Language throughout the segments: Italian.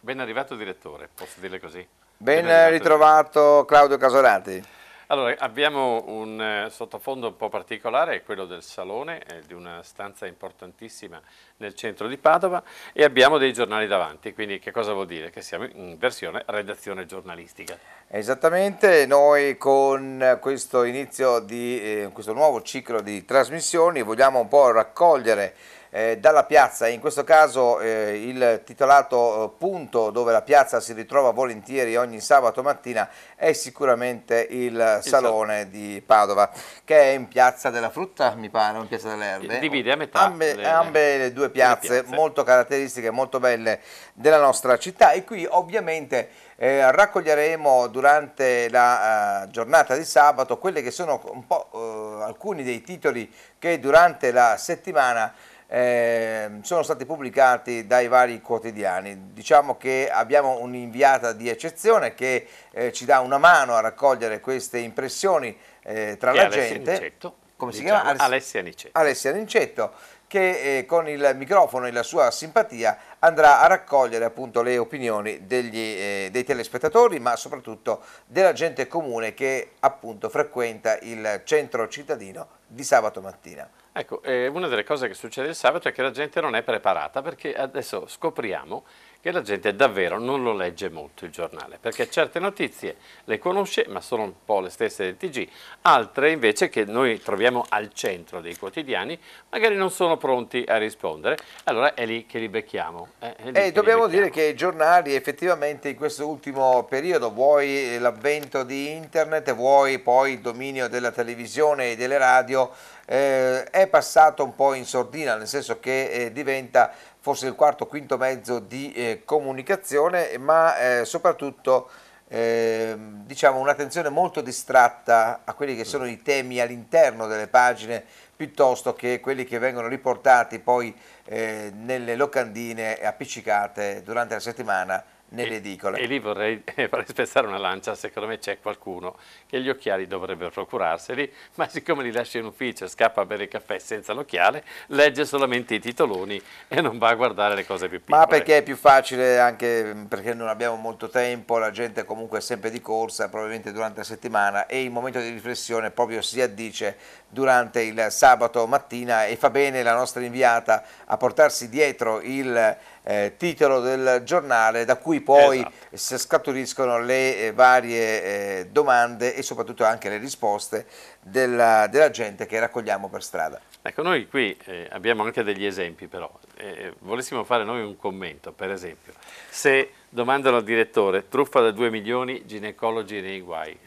Ben arrivato direttore, posso dirle così? Ben, ben ritrovato Claudio Casolati. Allora, abbiamo un eh, sottofondo un po' particolare, quello del salone, di una stanza importantissima nel centro di Padova e abbiamo dei giornali davanti, quindi che cosa vuol dire? Che siamo in versione redazione giornalistica. Esattamente, noi con questo inizio di eh, questo nuovo ciclo di trasmissioni vogliamo un po' raccogliere eh, dalla piazza, in questo caso eh, il titolato eh, punto dove la piazza si ritrova volentieri ogni sabato mattina è sicuramente il salone di Padova che è in piazza della frutta mi pare, o in piazza delle erbe. Divide a metà. Ambe le, ambe le due piazze, le piazze molto caratteristiche, molto belle della nostra città e qui ovviamente eh, raccoglieremo durante la uh, giornata di sabato quelli che sono un po' uh, alcuni dei titoli che durante la settimana eh, sono stati pubblicati dai vari quotidiani. Diciamo che abbiamo un'inviata di eccezione che eh, ci dà una mano a raccogliere queste impressioni eh, tra che la Alessia gente. Nicetto, Come diciamo, si chiama? Alessia Nicetto. Alessia Nicetto che eh, con il microfono e la sua simpatia andrà a raccogliere appunto le opinioni degli, eh, dei telespettatori ma soprattutto della gente comune che appunto frequenta il centro cittadino di sabato mattina. Ecco, eh, una delle cose che succede il sabato è che la gente non è preparata perché adesso scopriamo che la gente davvero non lo legge molto il giornale, perché certe notizie le conosce, ma sono un po' le stesse del TG, altre invece che noi troviamo al centro dei quotidiani, magari non sono pronti a rispondere, allora è lì che li becchiamo. Eh, eh e dobbiamo becchiamo. dire che i giornali effettivamente in questo ultimo periodo, vuoi eh, l'avvento di internet, vuoi poi il dominio della televisione e delle radio, eh, è passato un po' in sordina, nel senso che eh, diventa forse il quarto o quinto mezzo di eh, comunicazione, ma eh, soprattutto ehm, diciamo un'attenzione molto distratta a quelli che sono i temi all'interno delle pagine piuttosto che quelli che vengono riportati poi eh, nelle locandine appiccicate durante la settimana nell'edicola. E, e, lì vorrei fare spezzare una lancia, secondo me c'è qualcuno che gli occhiali dovrebbe procurarseli, ma siccome li lascia in ufficio e scappa a bere il caffè senza l'occhiale, legge solamente i titoloni e non va a guardare le cose più piccole. Ma perché è più facile, anche mm, perché non abbiamo molto tempo, la gente comunque è sempre di corsa, probabilmente durante la settimana, e il momento di riflessione proprio si addice durante il sabato mattina e fa bene la nostra inviata a portarsi dietro il eh, titolo del giornale da cui poi esatto. scaturiscono le eh, varie eh, domande e soprattutto anche le risposte della, della, gente che raccogliamo per strada. Ecco, noi qui eh, abbiamo anche degli esempi però, eh, volessimo fare noi un commento, per esempio, se domandano al direttore truffa da 2 milioni, ginecologi nei guai.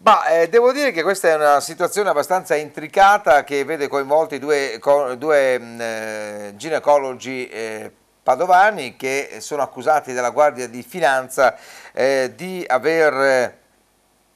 Bah, eh, devo dire che questa è una situazione abbastanza intricata che vede coinvolti due, co, due mh, mm, eh, ginecologi eh, padovani che sono accusati dalla Guardia di Finanza eh, di aver eh,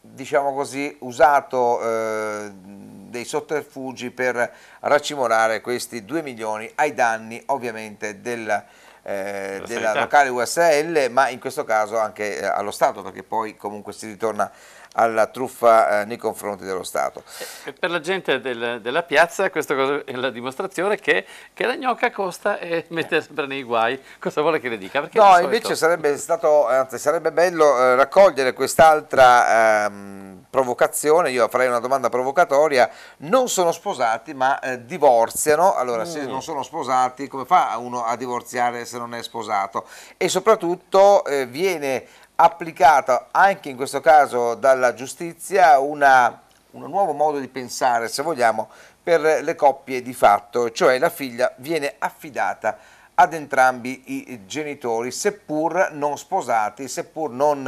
diciamo così, usato eh, dei sotterfugi per racimolare questi 2 milioni ai danni ovviamente del, eh, della locale USL ma in questo caso anche eh, allo Stato perché poi comunque si ritorna alla truffa eh, nei confronti dello Stato. Eh, per la gente del, della piazza questa è la dimostrazione che, che, la gnocca costa e mette sempre nei guai, cosa vuole che le dica? Perché no, invece sarebbe, stato, anzi, sarebbe bello eh, raccogliere quest'altra ehm, provocazione, io farei una domanda provocatoria, non sono sposati ma eh, divorziano, allora mm. se non sono sposati come fa uno a divorziare se non è sposato? E soprattutto eh, viene applicata anche in questo caso dalla giustizia una, un nuovo modo di pensare, se vogliamo, per le coppie di fatto, cioè la figlia viene affidata ad entrambi i genitori, seppur non sposati, seppur non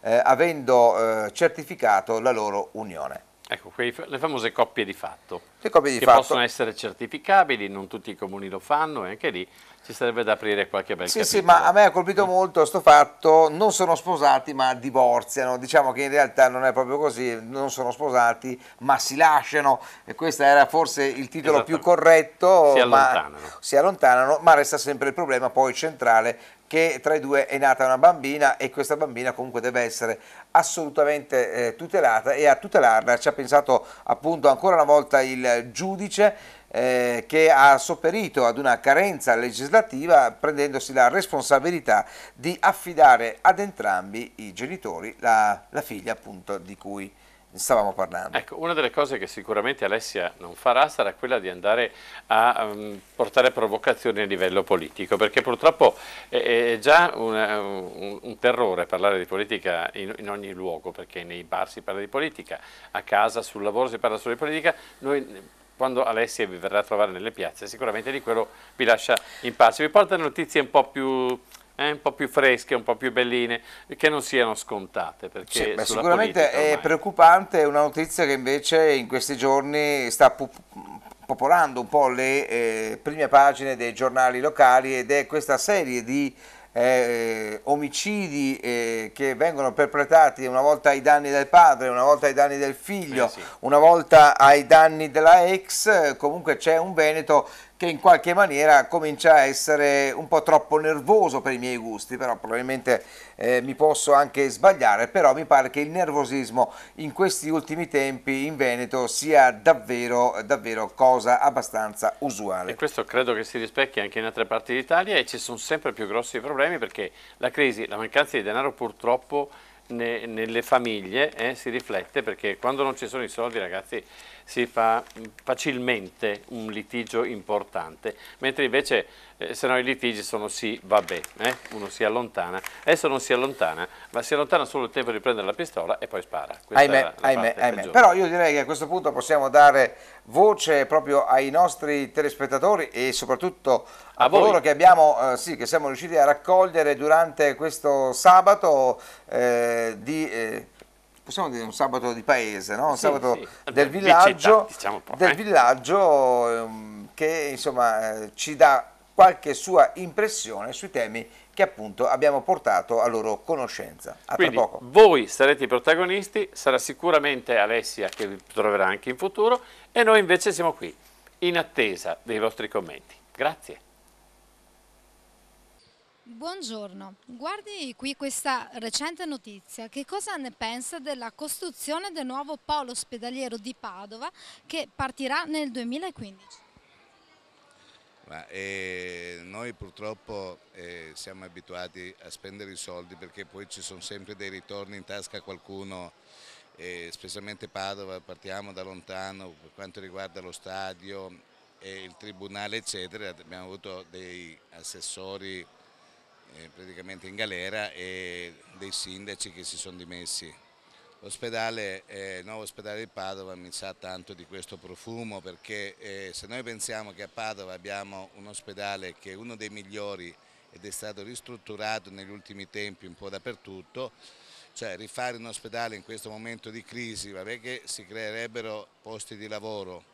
eh, avendo eh, certificato la loro unione. Ecco, quei, le famose coppie di fatto, le coppie di che fatto. possono essere certificabili, non tutti i comuni lo fanno e anche lì ci sarebbe da aprire qualche bel sì, capitolo. Sì, ma a me ha colpito molto questo fatto, non sono sposati ma divorziano, diciamo che in realtà non è proprio così, non sono sposati ma si lasciano e questo era forse il titolo più corretto. Si allontanano. si allontanano, ma resta sempre il problema poi centrale che tra i due è nata una bambina e questa bambina comunque deve essere assolutamente eh, tutelata e a tutelarla ci ha pensato appunto ancora una volta il giudice eh, che ha sopperito ad una carenza legislativa prendendosi la responsabilità di affidare ad entrambi i genitori la, la figlia appunto di cui stavamo parlando. Ecco, una delle cose che sicuramente Alessia non farà sarà quella di andare a um, portare provocazioni a livello politico, perché purtroppo è, è già una, un, un, terrore parlare di politica in, in, ogni luogo, perché nei bar si parla di politica, a casa, sul lavoro si parla solo di politica, Noi, quando Alessia vi verrà a trovare nelle piazze, sicuramente di quello vi lascia in pace. Vi porta notizie un po' più eh, un po' più fresche, un po' più belline, che non siano scontate. Sì, beh, sicuramente è ormai... preoccupante una notizia che invece in questi giorni sta popolando un po' le eh, prime pagine dei giornali locali ed è questa serie di eh, omicidi eh, che vengono perpetrati una volta ai danni del padre, una volta ai danni del figlio, eh sì. una volta ai danni della ex, comunque c'è un Veneto che in qualche maniera comincia a essere un po' troppo nervoso per i miei gusti, però probabilmente eh, mi posso anche sbagliare, però mi pare che il nervosismo in questi ultimi tempi in Veneto sia davvero, davvero cosa abbastanza usuale. E questo credo che si rispecchi anche in altre parti d'Italia e ci sono sempre più grossi problemi perché la crisi, la mancanza di denaro purtroppo ne, nelle famiglie eh, si riflette perché quando non ci sono i soldi ragazzi si fa mm, facilmente un litigio importante, mentre invece eh, se no i litigi sono sì, vabbè, eh? uno si allontana, adesso non si allontana, ma si allontana solo il tempo di prendere la pistola e poi spara. Questa ahimè, ahimè, ahimè. Però io direi che a questo punto possiamo dare voce proprio ai nostri telespettatori e soprattutto a, a coloro che, abbiamo, eh, sì, che siamo riusciti a raccogliere durante questo sabato eh, di eh, possiamo dire un sabato di paese, no? un sì, sabato sì. del villaggio, città, diciamo del eh. villaggio ehm, che insomma eh, ci dà qualche sua impressione sui temi che appunto abbiamo portato a loro conoscenza. A Quindi poco. voi sarete i protagonisti, sarà sicuramente Alessia che vi troverà anche in futuro e noi invece siamo qui in attesa dei vostri commenti. Grazie. Buongiorno, guardi qui questa recente notizia, che cosa ne pensa della costruzione del nuovo polo ospedaliero di Padova che partirà nel 2015? Ma, eh, noi purtroppo eh, siamo abituati a spendere i soldi perché poi ci sono sempre dei ritorni in tasca a qualcuno, eh, specialmente Padova, partiamo da lontano per quanto riguarda lo stadio, il tribunale eccetera, abbiamo avuto dei assessori eh, praticamente in galera e dei sindaci che si sono dimessi. L'ospedale, eh, il nuovo ospedale di Padova mi sa tanto di questo profumo perché eh, se noi pensiamo che a Padova abbiamo un ospedale che è uno dei migliori ed è stato ristrutturato negli ultimi tempi un po' dappertutto, cioè rifare un ospedale in questo momento di crisi, vabbè che si creerebbero posti di lavoro,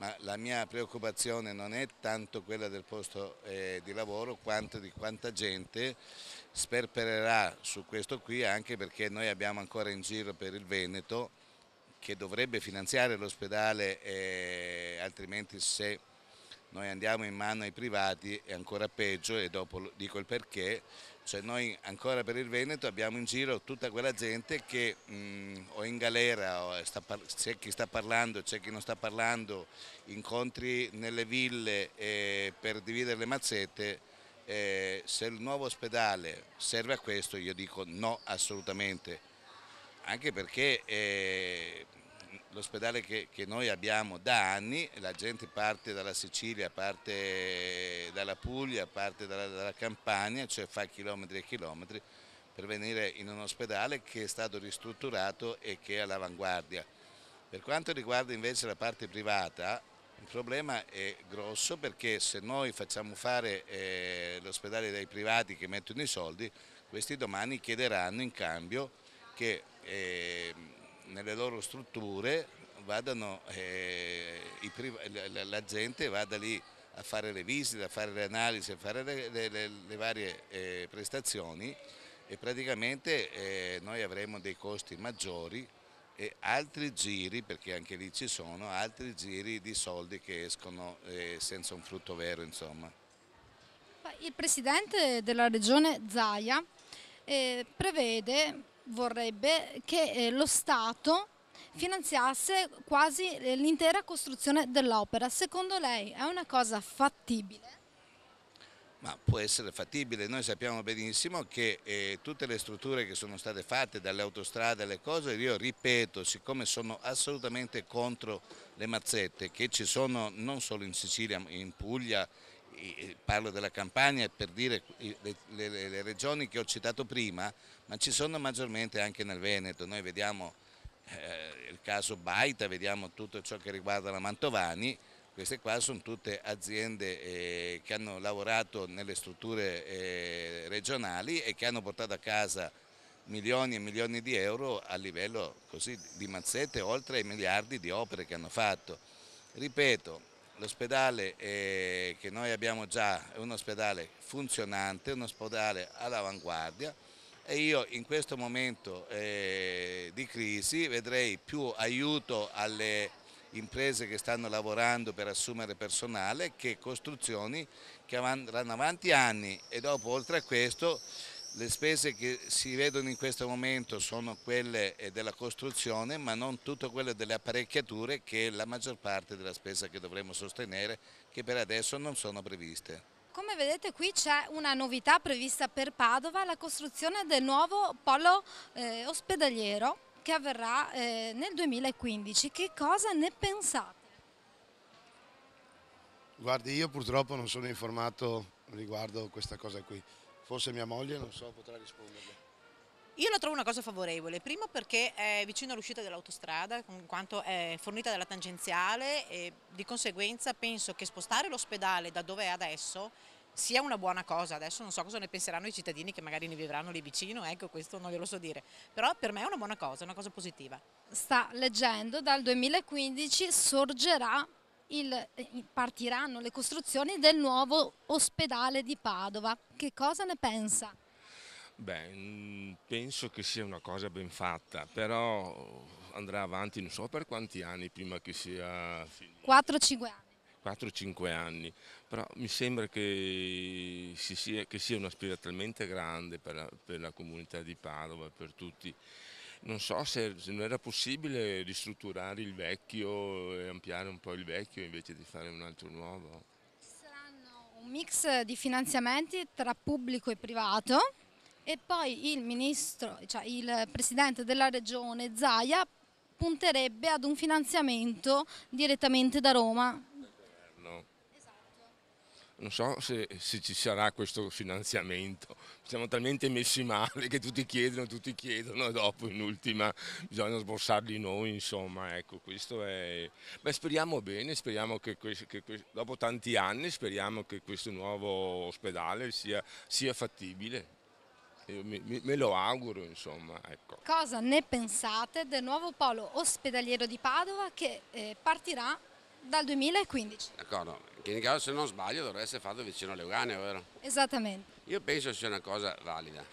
ma la mia preoccupazione non è tanto quella del posto eh, di lavoro quanto di quanta gente sperpererà su questo qui anche perché noi abbiamo ancora in giro per il Veneto che dovrebbe finanziare l'ospedale eh, altrimenti se noi andiamo in mano ai privati è ancora peggio e dopo dico il perché, cioè noi ancora per il Veneto abbiamo in giro tutta quella gente che mh, mm, o in galera, o c'è chi sta parlando, c'è chi non sta parlando, incontri nelle ville eh, per dividere le mazzette, eh, se il nuovo ospedale serve a questo io dico no assolutamente, anche perché... Eh, l'ospedale che, che, noi abbiamo da anni, la gente parte dalla Sicilia, parte dalla Puglia, parte dalla, dalla Campania, cioè fa chilometri e chilometri per venire in un ospedale che è stato ristrutturato e che è all'avanguardia. Per quanto riguarda invece la parte privata, il problema è grosso perché se noi facciamo fare eh, l'ospedale dai privati che mettono i soldi, questi domani chiederanno in cambio che eh, nelle loro strutture vadano, eh, la gente vada lì a fare le visite, a fare le analisi, a fare le, le, le varie eh, prestazioni e praticamente eh, noi avremo dei costi maggiori e altri giri, perché anche lì ci sono, altri giri di soldi che escono eh, senza un frutto vero insomma. Il presidente della regione Zaia eh, prevede vorrebbe che eh, lo Stato finanziasse quasi eh, l'intera costruzione dell'opera. Secondo lei è una cosa fattibile? Ma può essere fattibile, noi sappiamo benissimo che eh, tutte le strutture che sono state fatte dalle autostrade, le cose, io ripeto, siccome sono assolutamente contro le mazzette che ci sono non solo in Sicilia, ma in Puglia, parlo della Campania per dire le, le, le regioni che ho citato prima, ma ci sono maggiormente anche nel Veneto. Noi vediamo eh, il caso Baita, vediamo tutto ciò che riguarda la Mantovani, queste qua sono tutte aziende eh, che hanno lavorato nelle strutture eh, regionali e che hanno portato a casa milioni e milioni di euro a livello così di mazzette, oltre ai miliardi di opere che hanno fatto. Ripeto, l'ospedale eh, che noi abbiamo già è un ospedale funzionante, un ospedale all'avanguardia, e io in questo momento eh, di crisi vedrei più aiuto alle imprese che stanno lavorando per assumere personale che costruzioni che andranno avanti anni e dopo oltre a questo le spese che si vedono in questo momento sono quelle eh, della costruzione ma non tutte quelle delle apparecchiature che è la maggior parte della spesa che dovremmo sostenere che per adesso non sono previste. Come vedete qui c'è una novità prevista per Padova, la costruzione del nuovo polo eh, ospedaliero che avverrà eh, nel 2015. Che cosa ne pensate? Guardi, io purtroppo non sono informato riguardo questa cosa qui. Forse mia moglie, non so, potrà risponderle. Io la trovo una cosa favorevole, primo perché è vicino all'uscita dell'autostrada, in quanto è fornita dalla tangenziale e di conseguenza penso che spostare l'ospedale da dove è adesso sia una buona cosa, adesso non so cosa ne penseranno i cittadini che magari ne vivranno lì vicino, ecco questo non glielo so dire, però per me è una buona cosa, una cosa positiva. Sta leggendo, dal 2015 sorgerà il, partiranno le costruzioni del nuovo ospedale di Padova. Che cosa ne pensa? Beh, mm, penso che sia una cosa ben fatta, però andrà avanti non so per quanti anni prima che sia... 4-5 anni. 4-5 anni, però mi sembra che, si sia, che sia, una sfida talmente grande per la, per la, comunità di Padova, per tutti. Non so se, se, non era possibile ristrutturare il vecchio e ampliare un po' il vecchio invece di fare un altro nuovo. Ci saranno un mix di finanziamenti tra pubblico e privato e poi il, ministro, cioè il presidente della regione Zaia punterebbe ad un finanziamento direttamente da Roma. Esatto. Non so se, se, ci sarà questo finanziamento, siamo talmente messi male che tutti chiedono, tutti chiedono e dopo in ultima bisogna sborsarli noi, insomma, ecco, questo è... Beh, speriamo bene, speriamo che, questo, che dopo tanti anni speriamo che questo nuovo ospedale sia, sia fattibile me, me, lo auguro insomma. Ecco. Cosa ne pensate del nuovo polo ospedaliero di Padova che eh, partirà dal 2015? D'accordo, che in caso se non sbaglio dovrà essere fatto vicino alle Urane, vero? Esattamente. Io penso sia una cosa valida,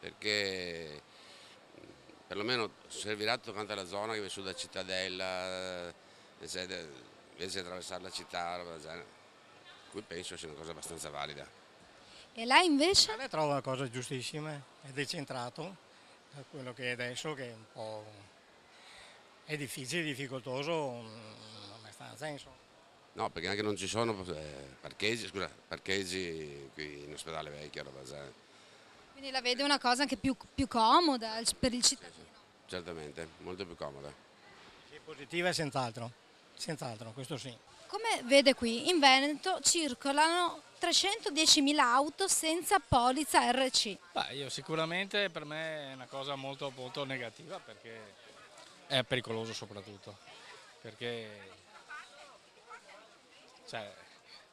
perché perlomeno servirà tutta la zona che è su da Cittadella, invece eh, di attraversare la città, roba del genere, cui penso sia una cosa abbastanza valida. E lei invece? Beh, trovo la cosa giustissima, è decentrato da quello che è adesso, che è un po' è difficile, difficoltoso, mm, non ha senso. No, perché anche non ci sono eh, parcheggi, scusa, parcheggi qui in ospedale vecchio, Ravasani. Quindi la vede una cosa anche più, più comoda per il cittadino? Sì, sì. Certamente, molto più comoda. Sì, positiva senz'altro, senz'altro, questo sì. Come vede qui, in Veneto circolano 310.000 auto senza polizza RC. Beh, io sicuramente per me è una cosa molto, molto negativa perché è pericoloso soprattutto, perché cioè,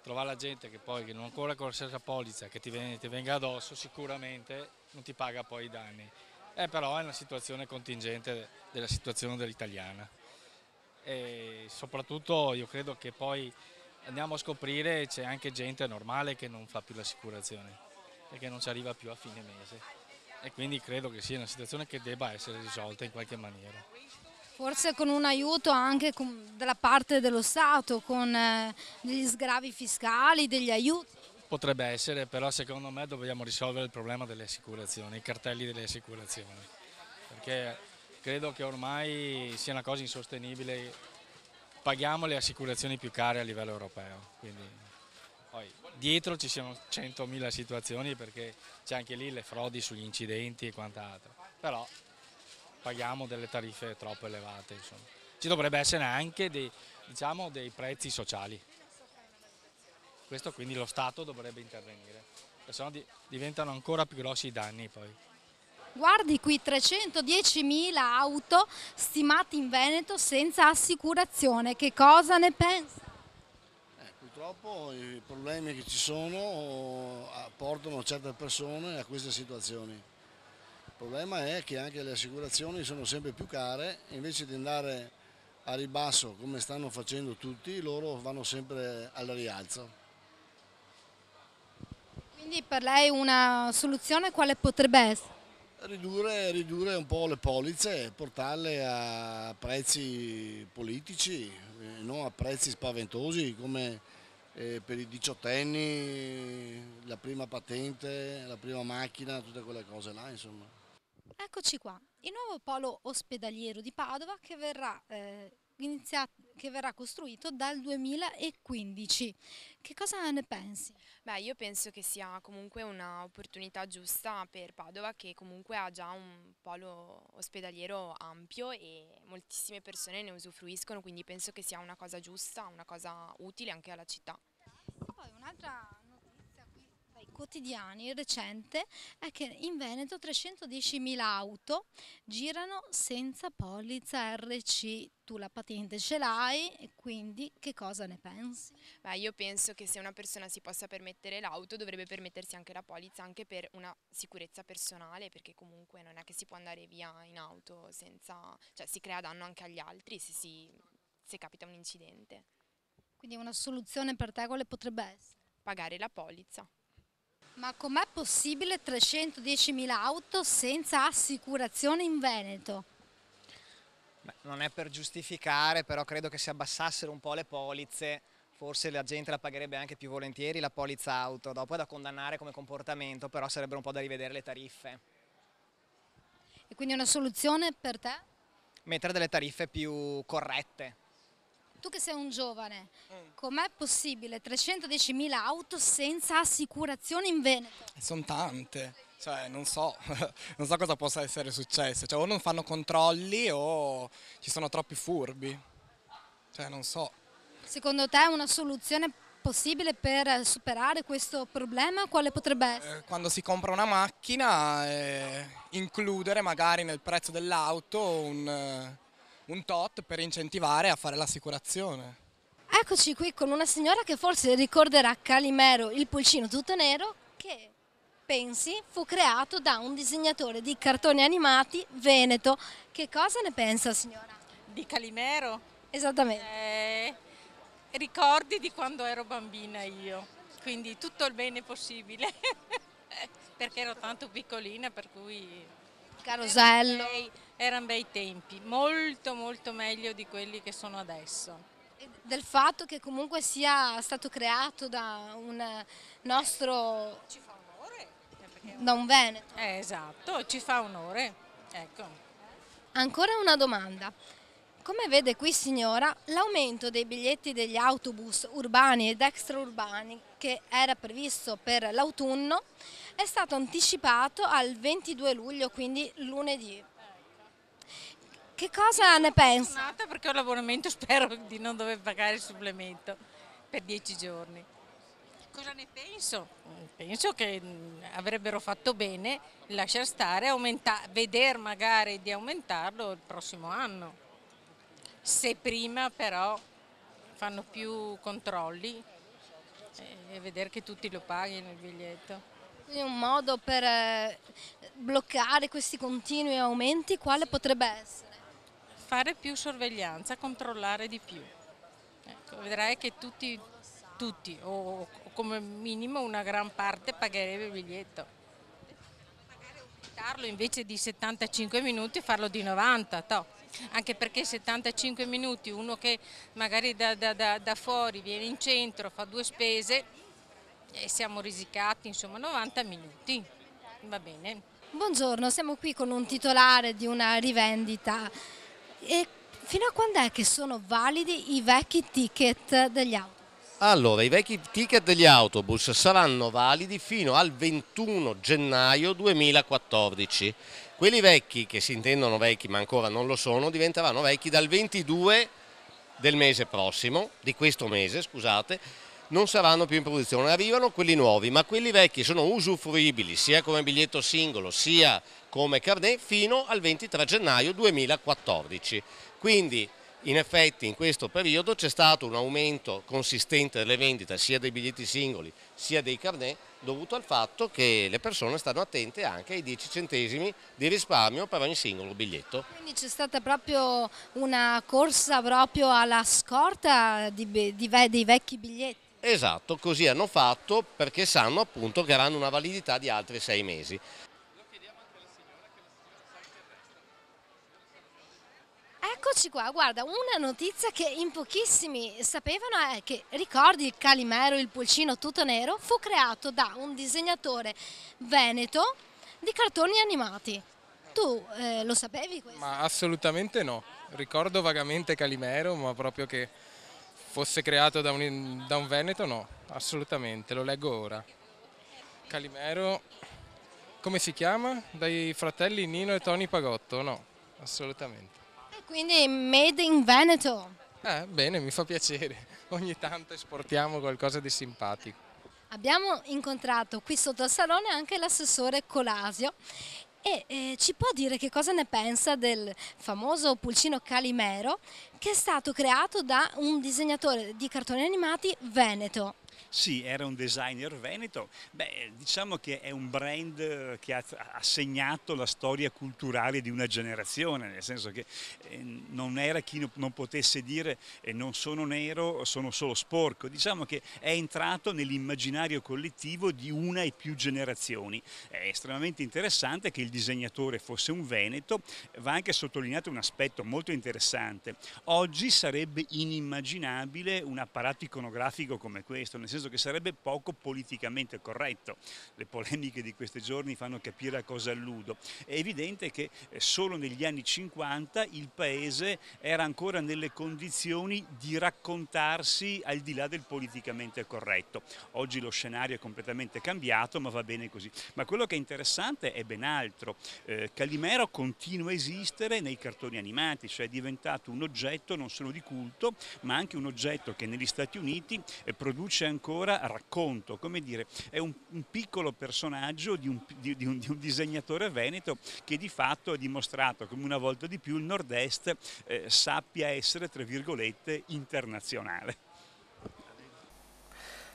trovare la gente che poi che non ancora con la stessa polizza che ti, viene, ti venga addosso sicuramente non ti paga poi i danni. Eh, però è una situazione contingente della situazione dell'italiana e soprattutto io credo che poi andiamo a scoprire c'è anche gente normale che non fa più l'assicurazione e che non ci arriva più a fine mese e quindi credo che sia una situazione che debba essere risolta in qualche maniera. Forse con un aiuto anche con, dalla parte dello Stato, con eh, degli sgravi fiscali, degli aiuti? Potrebbe essere, però secondo me dobbiamo risolvere il problema delle assicurazioni, i cartelli delle assicurazioni, perché credo che ormai sia una cosa insostenibile. Paghiamo le assicurazioni più care a livello europeo, quindi poi dietro ci sono 100.000 situazioni perché c'è anche lì le frodi sugli incidenti e quant'altro, però paghiamo delle tariffe troppo elevate. Insomma. Ci dovrebbe essere anche dei, diciamo, dei prezzi sociali. Questo quindi lo Stato dovrebbe intervenire, perché sennò diventano ancora più grossi i danni poi. Guardi qui 310.000 auto stimate in Veneto senza assicurazione, che cosa ne pensa? Eh, purtroppo i problemi che ci sono eh, portano certe persone a queste situazioni. Il problema è che anche le assicurazioni sono sempre più care, invece di andare a ribasso come stanno facendo tutti, loro vanno sempre al rialzo. Quindi per lei una soluzione quale potrebbe essere? Ridurre, ridurre, un po' le polizze, portarle a prezzi politici, eh, non a prezzi spaventosi come eh, per i diciottenni, la prima patente, la prima macchina, tutte quelle cose là insomma. Eccoci qua, il nuovo polo ospedaliero di Padova che verrà eh, iniziato che verrà costruito dal 2015. Che cosa ne pensi? Beh, io penso che sia comunque un'opportunità giusta per Padova che comunque ha già un polo ospedaliero ampio e moltissime persone ne usufruiscono, quindi penso che sia una cosa giusta, una cosa utile anche alla città. E poi un'altra quotidiani recente è che in Veneto 310.000 auto girano senza polizza RC. Tu la patente ce l'hai e quindi che cosa ne pensi? Beh, io penso che se una persona si possa permettere l'auto dovrebbe permettersi anche la polizza anche per una sicurezza personale perché comunque non è che si può andare via in auto senza... cioè si crea danno anche agli altri se, si, se capita un incidente. Quindi una soluzione per te quale potrebbe essere? Pagare la polizza. Ma com'è possibile 310.000 auto senza assicurazione in Veneto? Beh, non è per giustificare, però credo che se abbassassero un po' le polizze forse la gente la pagherebbe anche più volentieri la polizza auto, dopo è da condannare come comportamento, però sarebbero un po' da rivedere le tariffe. E quindi una soluzione per te? Mettere delle tariffe più corrette, tu che sei un giovane, mm. com'è possibile 310.000 auto senza assicurazione in Veneto? Eh, sono tante, cioè non so, non so cosa possa essere successo, cioè o non fanno controlli o ci sono troppi furbi, cioè non so. Secondo te una soluzione possibile per superare questo problema? Quale potrebbe eh, essere? Quando si compra una macchina, eh, includere magari nel prezzo dell'auto un un tot per incentivare a fare l'assicurazione. Eccoci qui con una signora che forse ricorderà Calimero, il pulcino tutto nero, che pensi fu creato da un disegnatore di cartoni animati veneto. Che cosa ne pensa signora? Di Calimero? Esattamente. Eh, ricordi di quando ero bambina io, quindi tutto il bene possibile, perché ero tanto piccolina per cui Carosello. Erano bei, erano bei tempi, molto molto meglio di quelli che sono adesso. E del fatto che comunque sia stato creato da un nostro... Ci fa onore. Eh, da un Veneto. Eh, esatto, ci fa onore. Ecco. Ancora una domanda. Come vede qui signora, l'aumento dei biglietti degli autobus urbani ed extraurbani che era previsto per l'autunno è stato anticipato al 22 luglio, quindi lunedì. Che cosa ne pensi? Sono pensa? Perché ho l'abbonamento spero di non dover pagare il supplemento per dieci giorni. Cosa ne penso? Penso che mm, avrebbero fatto bene lasciare stare, vedere magari di aumentarlo il prossimo anno. Se prima però fanno più controlli eh, e vedere che tutti lo paghino il biglietto. Quindi un modo per eh, bloccare questi continui aumenti quale potrebbe essere? Fare più sorveglianza, controllare di più. Ecco, vedrai che tutti, tutti o, o come minimo una gran parte pagherebbe il biglietto invece di 75 minuti farlo di 90, to. anche perché 75 minuti uno che magari da, da, da, da fuori viene in centro, fa due spese, e siamo risicati insomma 90 minuti, va bene. Buongiorno, siamo qui con un titolare di una rivendita e fino a quando è che sono validi i vecchi ticket degli autobus? Allora, i vecchi ticket degli autobus saranno validi fino al 21 gennaio 2014. Quelli vecchi, che si intendono vecchi ma ancora non lo sono, diventeranno vecchi dal 22 del mese prossimo, di questo mese, scusate, non saranno più in produzione, arrivano quelli nuovi, ma quelli vecchi sono usufruibili sia come biglietto singolo sia come carnet fino al 23 gennaio 2014. Quindi in effetti in questo periodo c'è stato un aumento consistente delle vendite sia dei biglietti singoli sia dei carnet dovuto al fatto che le persone stanno attente anche ai 10 centesimi di risparmio per ogni singolo biglietto. Quindi c'è stata proprio una corsa proprio alla scorta dei vecchi biglietti? Esatto, così hanno fatto perché sanno appunto che avranno una validità di altri sei mesi. Eccoci qua, guarda, una notizia che in pochissimi sapevano è che, ricordi il calimero, il pulcino tutto nero, fu creato da un disegnatore veneto di cartoni animati. Tu eh, lo sapevi questo? Ma assolutamente no, ricordo vagamente Calimero, ma proprio che fosse creato da un, da un Veneto no, assolutamente, lo leggo ora. Calimero, come si chiama? Dai fratelli Nino e Tony Pagotto? No, assolutamente. E quindi Made in Veneto? Eh, bene, mi fa piacere. Ogni tanto esportiamo qualcosa di simpatico. Abbiamo incontrato qui sotto al salone anche l'assessore Colasio e eh, ci può dire che cosa ne pensa del famoso pulcino Calimero che è stato creato da un disegnatore di cartoni animati veneto? Sì, era un designer veneto, beh, diciamo che è un brand che ha, ha segnato la storia culturale di una generazione, nel senso che eh, non era chi non potesse dire eh, non sono nero, sono solo sporco, diciamo che è entrato nell'immaginario collettivo di una e più generazioni. È estremamente interessante che il disegnatore fosse un veneto, va anche sottolineato un aspetto molto interessante. Oggi sarebbe inimmaginabile un apparato iconografico come questo, nel senso senso che sarebbe poco politicamente corretto. Le polemiche di questi giorni fanno capire a cosa alludo. È evidente che eh, solo negli anni 50 il paese era ancora nelle condizioni di raccontarsi al di là del politicamente corretto. Oggi lo scenario è completamente cambiato, ma va bene così. Ma quello che è interessante è ben altro. Eh, Calimero continua a esistere nei cartoni animati, cioè è diventato un oggetto non solo di culto, ma anche un oggetto che negli Stati Uniti eh, produce ancora ancora racconto, come dire, è un, un piccolo personaggio di un, di, di, un, di un, disegnatore veneto che di fatto ha dimostrato come una volta di più il nord-est eh, sappia essere, tra virgolette, internazionale.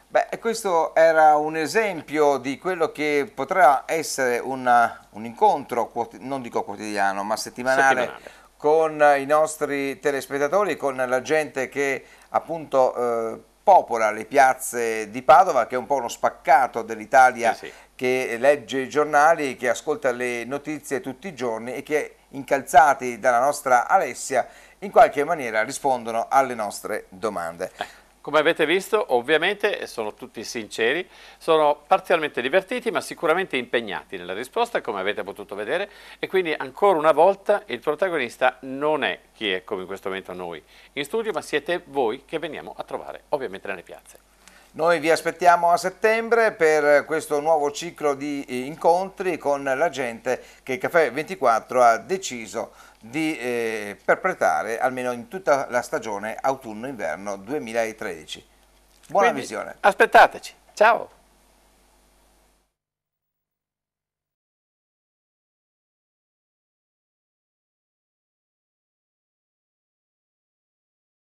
Beh, questo era un esempio di quello che potrà essere una, un incontro, non dico quotidiano, ma settimanale, settimanale, con i nostri telespettatori, con la gente che appunto eh, popola le piazze di Padova, che è un po' uno spaccato dell'Italia sì, sì. che legge i giornali, che ascolta le notizie tutti i giorni e che, incalzati dalla nostra Alessia, in qualche maniera rispondono alle nostre domande. Eh. Come avete visto, ovviamente, sono tutti sinceri, sono parzialmente divertiti ma sicuramente impegnati nella risposta, come avete potuto vedere, e quindi ancora una volta il protagonista non è chi è come in questo momento noi in studio, ma siete voi che veniamo a trovare, ovviamente nelle piazze. Noi vi aspettiamo a settembre per questo nuovo ciclo di eh, incontri con la gente che Caffè 24 ha deciso di eh, perpetrare almeno in tutta la stagione autunno-inverno 2013. Buona Quindi, visione. Aspettateci. Ciao.